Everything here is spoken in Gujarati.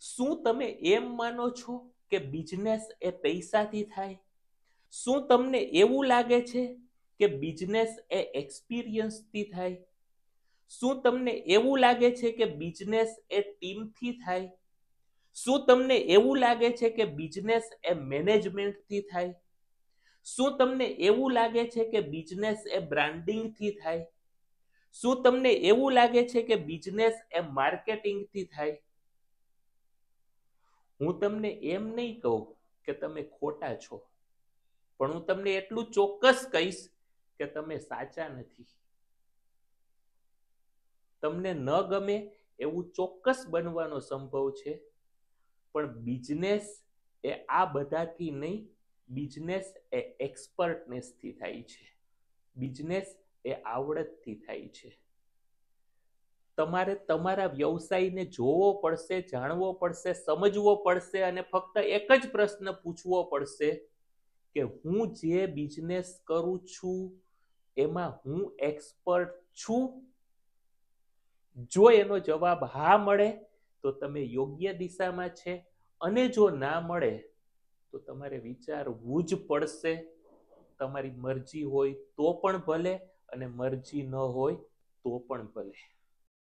શું તમે એમ માનો છો કે બિઝનેસ એ પૈસાથી થાય શું તમને એવું લાગે છે કે બિઝનેસ એ એક્સપિરિયન્સથી થાય શું તમને એવું લાગે છે કે બિઝનેસ એ ટીમથી થાય શું તમને એવું લાગે છે કે બિઝનેસ એ મેનેજમેન્ટથી થાય શું તમને એવું લાગે છે કે બિઝનેસ એ બ્રાન્ડિંગથી થાય શું તમને એવું લાગે છે કે બિઝનેસ એ માર્કેટિંગથી થાય હું તમને એમ નહીં કહું કે તમે ખોટા છો પણ હું તમને એટલું ચોક્કસ કહીશ કે તમે સાચા નથી તમને ન ગમે એવું ચોક્કસ બનવાનો સંભવ છે પણ બિઝનેસ એ આ બધાથી નહીં બિઝનેસ એ એક્સપર્ટનેસથી થાય છે બિઝનેસ એ આવડતથી થાય છે તમારે તમારા વ્યવસાયને જોવો પડશે જાણવો પડશે સમજવો પડશે અને ફક્ત એક જ પ્રશ્ન પૂછવો પડશે કે હું જે બિઝનેસ કરું છું એમાં હું એક્સપર્ટ છું જો એનો જવાબ હા મળે તો તમે યોગ્ય દિશામાં છે અને જો ના મળે તો તમારે વિચારવું જ પડશે તમારી મરજી હોય તો પણ ભલે અને મરજી ન હોય તો પણ ભલે